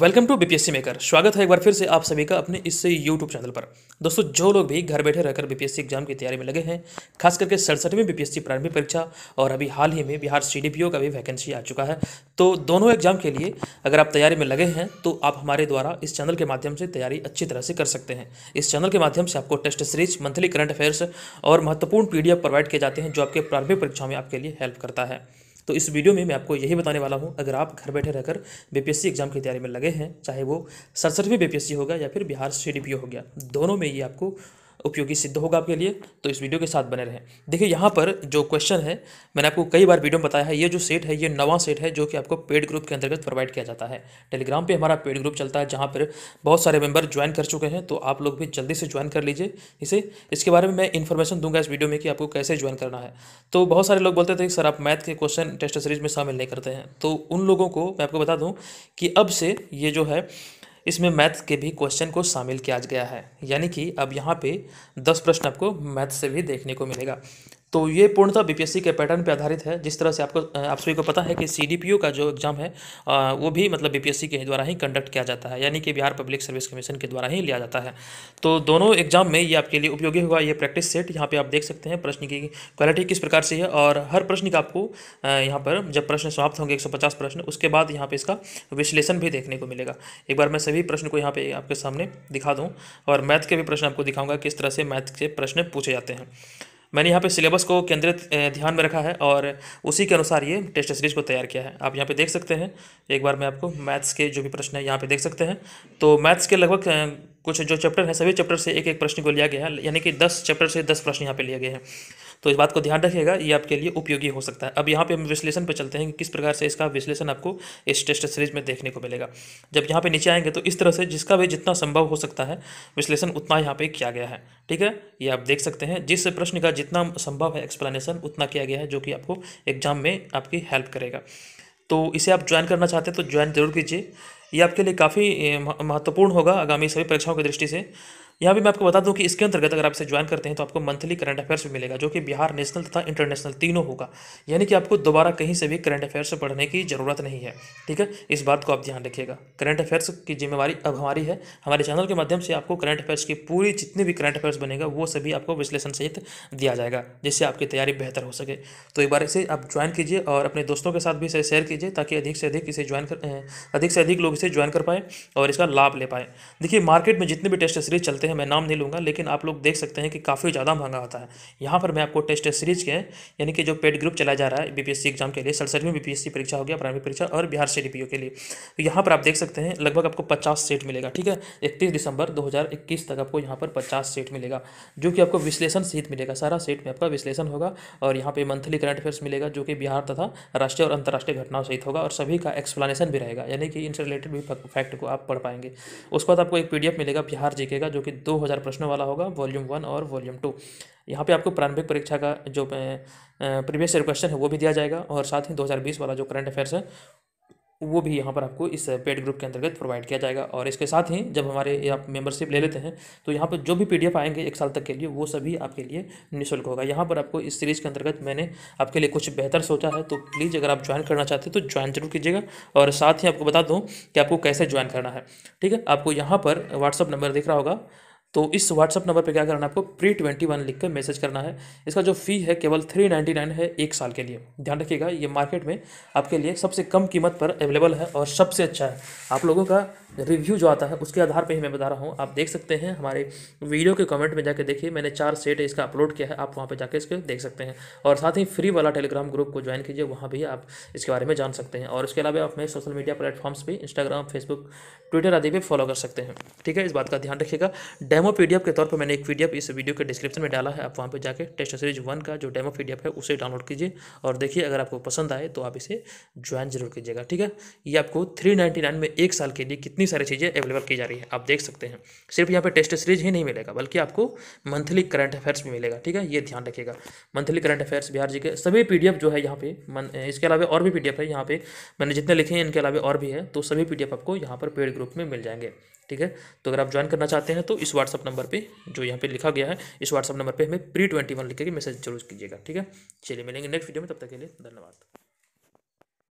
welcome to BPSC maker स्वागत है एक बार फिर से आप सभी का अपने इस यूट्यूब चैनल पर दोस्तों जो लोग भी घर बैठे रहकर बीपीएससी एग्जाम की तैयारी में लगे हैं खास करके सड़सठवीं बीपीएससी प्रारंभिक परीक्षा और अभी हाल ही में बिहार सीडीपीओ का भी वैकेंसी आ चुका है तो दोनों एग्जाम के लिए अगर आप तैयारी में लगे हैं तो आप हमारे द्वारा इस चैनल के माध्यम से तैयारी अच्छी तरह से कर सकते हैं इस चैनल के माध्यम से आपको test series monthly current affairs और महत्वपूर्ण पी प्रोवाइड किए जाते हैं जो आपके प्रारंभिक परीक्षाओं में आपके लिए हेल्प करता है तो इस वीडियो में मैं आपको यही बताने वाला हूँ अगर आप घर बैठे रहकर बीपीएससी एग्जाम की तैयारी में लगे हैं चाहे वो सड़सठवीं बीपीएससी होगा या फिर बिहार सी हो गया दोनों में ये आपको उपयोगी सिद्ध होगा आपके लिए तो इस वीडियो के साथ बने रहें देखिए यहाँ पर जो क्वेश्चन है मैंने आपको कई बार वीडियो में बताया है ये जो सेट है ये नवा सेट है जो कि आपको पेड ग्रुप के अंतर्गत प्रोवाइड किया जाता है टेलीग्राम पर हमारा पेड ग्रुप चलता है जहाँ पर बहुत सारे मेम्बर ज्वाइन कर चुके हैं तो आप लोग भी जल्दी से ज्वाइन कर लीजिए इसे इसके बारे में मैं इन्फॉर्मेशन दूंगा इस वीडियो में कि आपको कैसे ज्वाइन करना है तो बहुत सारे लोग बोलते थे सर आप मैथ के क्वेश्चन टेस्ट सीरीज में शामिल नहीं करते हैं तो उन लोगों को मैं आपको बता दूँ कि अब से ये जो है इसमें मैथ्स के भी क्वेश्चन को शामिल किया गया है यानी कि अब यहाँ पे दस प्रश्न आपको मैथ्स से भी देखने को मिलेगा तो ये पूर्णतः बीपीएससी के पैटर्न पे आधारित है जिस तरह से आपको आप सभी को पता है कि सीडीपीओ का जो एग्ज़ाम है वो भी मतलब बीपीएससी के द्वारा ही कंडक्ट किया जाता है यानी कि बिहार पब्लिक सर्विस कमीशन के द्वारा ही लिया जाता है तो दोनों एग्जाम में ये आपके लिए उपयोगी होगा ये प्रैक्टिस सेट यहाँ पर आप देख सकते हैं प्रश्न की क्वालिटी किस प्रकार से है और हर प्रश्न का आपको यहाँ पर जब प्रश्न समाप्त होंगे एक प्रश्न उसके बाद यहाँ पर इसका विश्लेषण भी देखने को मिलेगा एक बार मैं सभी प्रश्न को यहाँ पर आपके सामने दिखा दूँ और मैथ के भी प्रश्न आपको दिखाऊँगा किस तरह से मैथ के प्रश्न पूछे जाते हैं मैंने यहाँ पे सिलेबस को केंद्रित ध्यान में रखा है और उसी के अनुसार ये टेस्ट सीरीज को तैयार किया है आप यहाँ पे देख सकते हैं एक बार मैं आपको मैथ्स के जो भी प्रश्न है यहाँ पे देख सकते हैं तो मैथ्स के लगभग कुछ जो चैप्टर हैं सभी चैप्टर से एक एक प्रश्न को लिया गया है यानी कि दस चैप्टर से दस प्रश्न यहाँ पर लिए गए हैं तो इस बात को ध्यान रखिएगा ये आपके लिए उपयोगी हो सकता है अब यहाँ पे हम विश्लेषण पे चलते हैं कि किस प्रकार से इसका विश्लेषण आपको इस टेस्ट सीरीज में देखने को मिलेगा जब यहाँ पे नीचे आएंगे तो इस तरह से जिसका भी जितना संभव हो सकता है विश्लेषण उतना यहाँ पे किया गया है ठीक है ये आप देख सकते हैं जिस प्रश्न का जितना संभव है एक्सप्लेनेशन उतना किया गया है जो कि आपको एग्जाम में आपकी हेल्प करेगा तो इसे आप ज्वाइन करना चाहते हैं तो ज्वाइन जरूर कीजिए ये आपके लिए काफ़ी महत्वपूर्ण होगा आगामी सभी परीक्षाओं की दृष्टि से यहाँ भी मैं आपको बता दूं कि इसके अंतर्गत अगर आप इसे ज्वाइन करते हैं तो आपको मंथली करंट अफेयर्स भी मिलेगा जो कि बिहार नेशनल तथा इंटरनेशनल तीनों होगा यानी कि आपको दोबारा कहीं से भी करंट अफेयर्स पढ़ने की ज़रूरत नहीं है ठीक है इस बात को आप ध्यान रखिएगा करंट अफेयर्स की जिम्मेवारी अब हमारी है हमारे चैनल के माध्यम से आपको करंट अफेयर्स की पूरी जितनी भी करंट अफेयर्स बनेगा वो सभी आपको विश्लेषण सहित दिया जाएगा जिससे आपकी तैयारी बेहतर हो सके तो एक बार इसे आप ज्वाइन कीजिए और अपने दोस्तों के साथ भी इसे शेयर कीजिए ताकि अधिक से अधिक इसे ज्वाइन कर अधिक से अधिक लोग इसे ज्वाइन कर पाए और इसका लाभ ले पाए देखिए मार्केट में जितने भी टेस्ट सीरीज चलते करते हैं मैं नाम नहीं लूँगा लेकिन आप लोग देख सकते हैं कि काफ़ी ज़्यादा महंगा आता है यहाँ पर मैं आपको टेस्ट सीरीज के यानी कि जो पेड ग्रुप चला जा रहा है बीपीएससी एग्जाम के लिए सड़सठवीं बीपीएससी परीक्षा हो गया प्राइमरी परीक्षा और बिहार से डीपीओ के लिए तो यहाँ पर आप देख सकते हैं लगभग आपको पचास सीट मिलेगा ठीक है इकतीस दिसंबर दो तक आपको यहाँ पर पचास सीट मिलेगा जो कि आपको विश्लेषण सीट मिलेगा सारा सीट में आपका विश्लेषण होगा और यहाँ पर मंथली करंट अफेयर्स मिलेगा जो कि बिहार तथा राष्ट्रीय और अंतर्राष्ट्रीय घटनाओं सहित होगा और सभी का एक्सप्लानेशन भी रहेगा यानी कि इनसे रिलेटेड भी फैक्ट को आप पढ़ पाएंगे उसके बाद आपको एक पीडीएफ मिलेगा बिहार जीके का जो कि फिर दो हज़ार प्रश्नों वाला होगा वॉल्यूम वन और वॉल्यूम टू यहाँ पे आपको प्रारंभिक परीक्षा का जो प्रीवियस ईयर क्वेश्चन है वो भी दिया जाएगा और साथ ही 2020 वाला जो करंट अफेयर्स है वो भी यहाँ पर आपको इस पेड ग्रुप के अंतर्गत प्रोवाइड किया जाएगा और इसके साथ ही जब हमारे आप मेंबरशिप ले लेते हैं तो यहाँ पर जो भी पीडीएफ आएंगे एक साल तक के लिए वो सभी आपके लिए निःशुल्क होगा यहाँ पर आपको इस सीरीज़ के अंतर्गत मैंने आपके लिए कुछ बेहतर सोचा है तो प्लीज़ अगर आप ज्वाइन करना चाहते हैं तो ज्वाइन जरूर कीजिएगा और साथ ही आपको बता दूँ कि आपको कैसे ज्वाइन करना है ठीक है आपको यहाँ पर व्हाट्सअप नंबर दिख रहा होगा तो इस व्हाट्सअप नंबर पे क्या करना है आपको प्री ट्वेंटी वन लिख कर मैसेज करना है इसका जो फी है केवल थ्री नाइन्टी नाइन है एक साल के लिए ध्यान रखिएगा ये मार्केट में आपके लिए सबसे कम कीमत पर अवेलेबल है और सबसे अच्छा है आप लोगों का रिव्यू जो आता है उसके आधार पे ही मैं बता रहा हूँ आप देख सकते हैं हमारे वीडियो के कमेंट में जाके देखिए मैंने चार सेट इसका अपलोड किया है आप वहाँ पे जाके इसके देख सकते हैं और साथ ही फ्री वाला टेलीग्राम ग्रुप को ज्वाइन कीजिए वहाँ भी आप इसके बारे में जान सकते हैं और इसके अलावा आप मेरे सोशल मीडिया प्लेटफॉर्म्स पर इंस्टाग्राम फेसबुक ट्विटर आदि भी फॉलो कर सकते हैं ठीक है इस बात का ध्यान रखिएगा डेमो पी के तौर पर मैंने एक पी इस वीडियो के डिस्क्रिप्शन में डाला है आप वहाँ पर जाकर टेस्ट सीरीज वन का जो डेमो पी है उसे डाउनलोड कीजिए और देखिए अगर आपको पसंद आए तो आप इसे ज्वाइन जरूर कीजिएगा ठीक है ये आपको थ्री में एक साल के लिए कितनी इतनी सारी चीज़ें अवेलेबल की जा रही है आप देख सकते हैं सिर्फ यहाँ पे टेस्ट सीरीज ही नहीं मिलेगा बल्कि आपको मंथली करंट अफेयर्स भी मिलेगा ठीक है ये ध्यान रखिएगा monthly current affairs Bihar G K सभी पी जो है यहाँ पे इसके अलावा और भी पी है यहाँ पे मैंने जितने लिखे हैं इनके अलावा और भी है तो सभी पी आपको यहाँ पर पेड ग्रुप में मिल जाएंगे ठीक है तो अगर आप ज्वाइन करना चाहते हैं तो इस व्हाट्सअप नंबर पे जो यहाँ पे लिखा गया है इस व्हाट्सअप नंबर पे हमें प्री ट्वेंटी वन लिख मैसेज जरूर कीजिएगा ठीक है चलिए मिलेंगे नेक्स्ट वीडियो में तब तक के लिए धन्यवाद